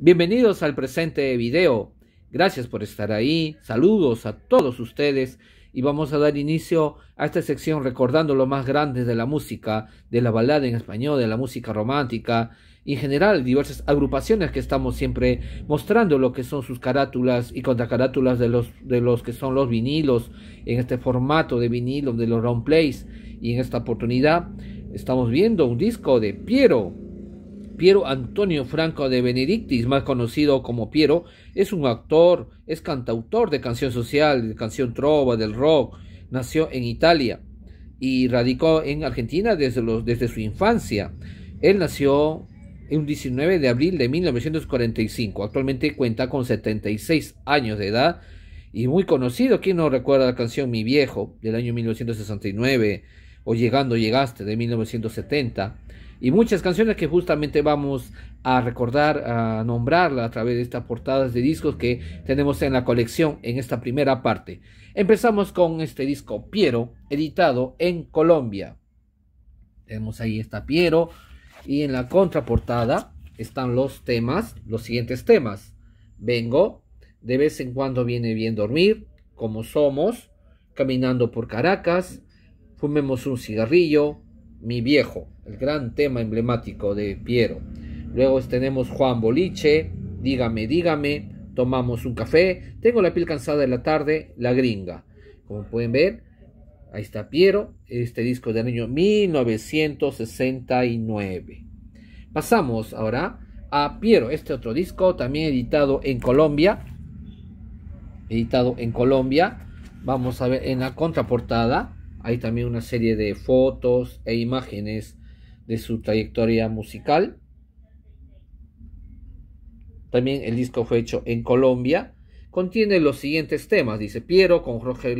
Bienvenidos al presente video. Gracias por estar ahí. Saludos a todos ustedes y vamos a dar inicio a esta sección recordando lo más grande de la música, de la balada en español, de la música romántica y en general diversas agrupaciones que estamos siempre mostrando lo que son sus carátulas y contracarátulas de los de los que son los vinilos en este formato de vinilo de los round plays y en esta oportunidad estamos viendo un disco de Piero Piero Antonio Franco de Benedictis, más conocido como Piero, es un actor, es cantautor de canción social, de canción trova, del rock. Nació en Italia y radicó en Argentina desde, los, desde su infancia. Él nació en un 19 de abril de 1945. Actualmente cuenta con 76 años de edad y muy conocido. ¿Quién no recuerda la canción Mi Viejo del año 1969 o Llegando Llegaste de 1970? y muchas canciones que justamente vamos a recordar, a nombrarla a través de estas portadas de discos que tenemos en la colección en esta primera parte. Empezamos con este disco Piero, editado en Colombia. Tenemos ahí esta Piero y en la contraportada están los temas, los siguientes temas. Vengo, de vez en cuando viene bien dormir, como somos, caminando por Caracas, fumemos un cigarrillo, mi viejo, el gran tema emblemático de Piero. Luego tenemos Juan Boliche, Dígame, dígame, tomamos un café, tengo la piel cansada de la tarde, La Gringa. Como pueden ver, ahí está Piero, este disco del año 1969. Pasamos ahora a Piero, este otro disco también editado en Colombia. Editado en Colombia. Vamos a ver en la contraportada hay también una serie de fotos e imágenes de su trayectoria musical. También el disco fue hecho en Colombia. Contiene los siguientes temas, dice Piero con Jorge,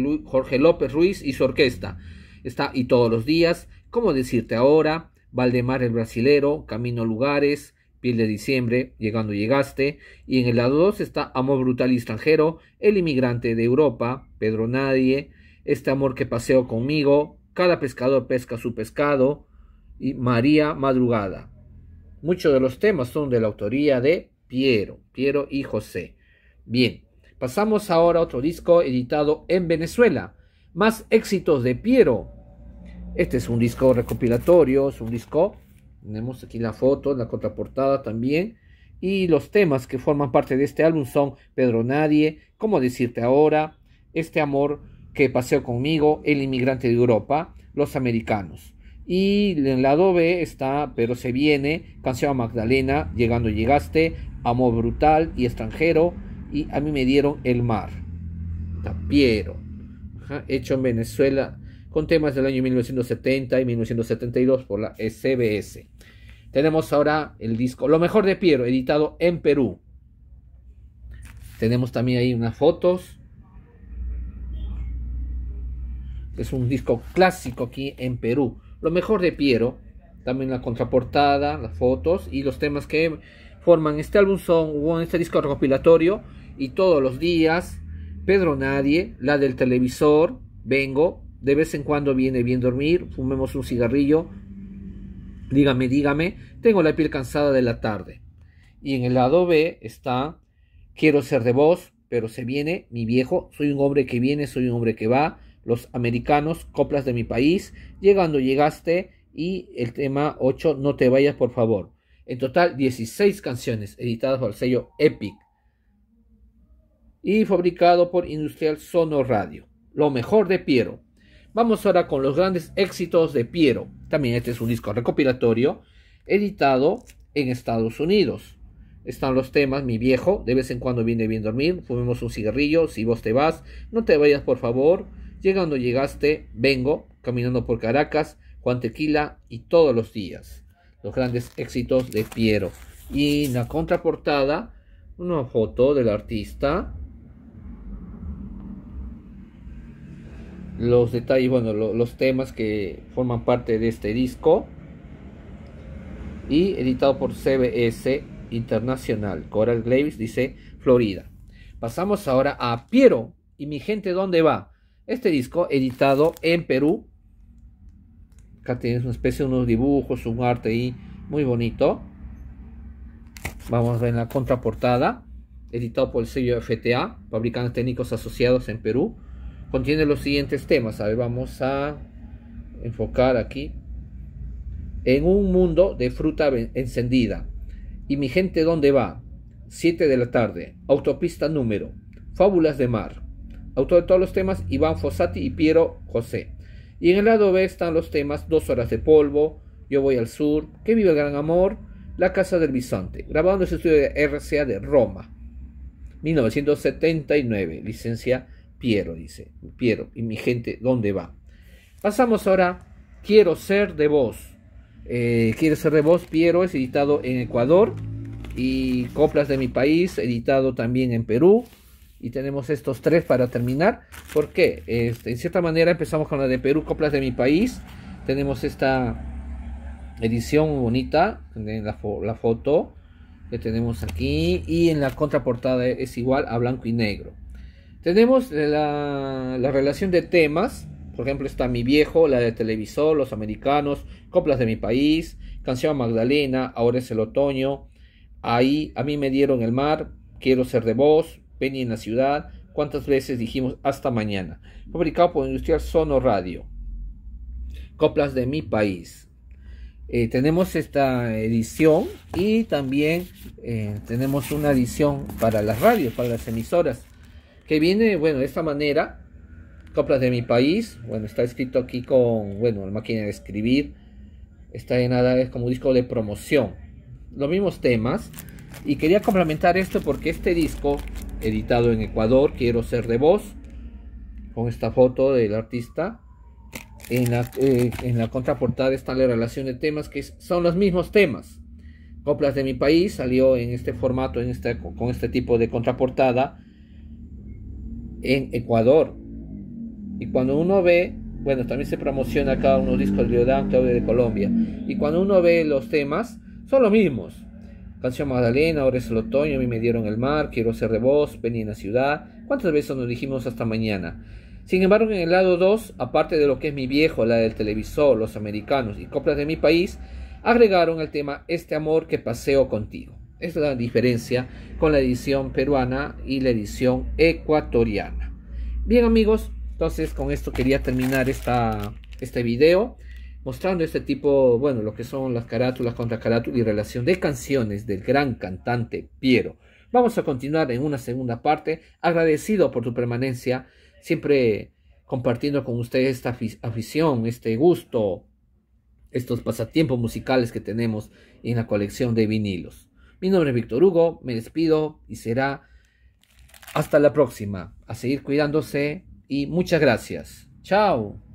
López Ruiz y su orquesta. Está y todos los días, ¿cómo decirte ahora? Valdemar el Brasilero, Camino Lugares, Piel de Diciembre, Llegando Llegaste, y en el lado 2 está Amor Brutal y Extranjero, El Inmigrante de Europa, Pedro Nadie, este amor que paseo conmigo, cada pescador pesca su pescado, y María Madrugada. Muchos de los temas son de la autoría de Piero, Piero y José. Bien, pasamos ahora a otro disco editado en Venezuela, Más éxitos de Piero. Este es un disco recopilatorio, es un disco, tenemos aquí la foto, la contraportada también, y los temas que forman parte de este álbum son Pedro Nadie, Cómo decirte ahora, Este amor, que paseó conmigo, El inmigrante de Europa, Los Americanos. Y en el lado B está Pero se viene, Canción a Magdalena, Llegando llegaste, Amor brutal y extranjero. Y a mí me dieron El mar. Tapiero. hecho en Venezuela con temas del año 1970 y 1972 por la SBS. Tenemos ahora el disco Lo mejor de Piero, editado en Perú. Tenemos también ahí unas fotos es un disco clásico aquí en Perú. Lo mejor de Piero, también la contraportada, las fotos y los temas que forman este álbum son este disco recopilatorio y todos los días, Pedro Nadie, la del televisor, vengo, de vez en cuando viene bien dormir, fumemos un cigarrillo, dígame, dígame, tengo la piel cansada de la tarde. Y en el lado B está, quiero ser de vos, pero se viene, mi viejo, soy un hombre que viene, soy un hombre que va, los americanos, coplas de mi país, llegando llegaste y el tema 8, no te vayas por favor. En total 16 canciones editadas por el sello Epic y fabricado por Industrial Sono Radio. Lo mejor de Piero. Vamos ahora con los grandes éxitos de Piero. También este es un disco recopilatorio editado en Estados Unidos. Están los temas Mi viejo, de vez en cuando viene bien dormir, fumemos un cigarrillo, si vos te vas, no te vayas por favor, Llega donde llegaste, vengo, caminando por Caracas, Juan Tequila y todos los días. Los grandes éxitos de Piero. Y en la contraportada, una foto del artista. Los detalles, bueno, los temas que forman parte de este disco. Y editado por CBS Internacional. Coral Glavis dice Florida. Pasamos ahora a Piero. ¿Y mi gente dónde va? Este disco, editado en Perú, acá tienes una especie de unos dibujos, un arte ahí muy bonito. Vamos a ver en la contraportada, editado por el sello FTA, Fabricantes Técnicos Asociados en Perú. Contiene los siguientes temas. A ver, vamos a enfocar aquí. En un mundo de fruta encendida. ¿Y mi gente dónde va? 7 de la tarde. Autopista número. Fábulas de mar autor de todos los temas Iván Fossati y Piero José. Y en el lado B están los temas Dos horas de polvo, Yo voy al sur, Que vive el gran amor, La casa del bisonte, grabado en el estudio de RCA de Roma, 1979, licencia Piero, dice, Piero, y mi gente, ¿dónde va? Pasamos ahora, Quiero ser de voz, eh, Quiero ser de voz. Piero, es editado en Ecuador y Coplas de mi país, editado también en Perú y tenemos estos tres para terminar. Porque este, en cierta manera empezamos con la de Perú, coplas de mi país. Tenemos esta edición bonita, la, foto que tenemos aquí. Y en la contraportada es igual a blanco y negro. Tenemos la, la relación de temas. Por ejemplo, está Mi Viejo, la de Televisor, Los Americanos, Coplas de mi País, Canción Magdalena, Ahora es el Otoño, Ahí, A mí me dieron el mar, Quiero ser de vos, Vení en la ciudad, cuántas veces dijimos hasta mañana. Fabricado por Industrial Sono Radio. Coplas de mi país. Eh, tenemos esta edición y también eh, tenemos una edición para las radios, para las emisoras, que viene, bueno, de esta manera, coplas de mi país, bueno, está escrito aquí con, bueno, la máquina de escribir, está llenada, es como disco de promoción, los mismos temas, y quería complementar esto porque este disco editado en Ecuador, Quiero ser de voz, con esta foto del artista. Eh, en la, contraportada está la relación de temas que son los mismos temas. Coplas de mi país salió en este formato, en este, con este tipo de contraportada en Ecuador. Y cuando uno ve, bueno, también se promociona cada unos discos de Odán, de Colombia. Y cuando uno ve los temas, son los mismos. Canción Magdalena, ahora es el otoño, a mí me dieron el mar, quiero ser de voz, vení en la ciudad. ¿Cuántas veces nos dijimos hasta mañana? Sin embargo, en el lado 2, aparte de lo que es mi viejo, la del televisor, los americanos y coplas de mi país, agregaron el tema Este amor que paseo contigo. es la diferencia con la edición peruana y la edición ecuatoriana. Bien amigos, entonces con esto quería terminar esta, este video mostrando este tipo, bueno, lo que son las carátulas, contra carátulas y relación de canciones del gran cantante Piero. Vamos a continuar en una segunda parte, agradecido por tu permanencia, siempre compartiendo con ustedes esta afición, este gusto, estos pasatiempos musicales que tenemos en la colección de vinilos. Mi nombre es Víctor Hugo, me despido y será hasta la próxima. A seguir cuidándose y muchas gracias. Chao.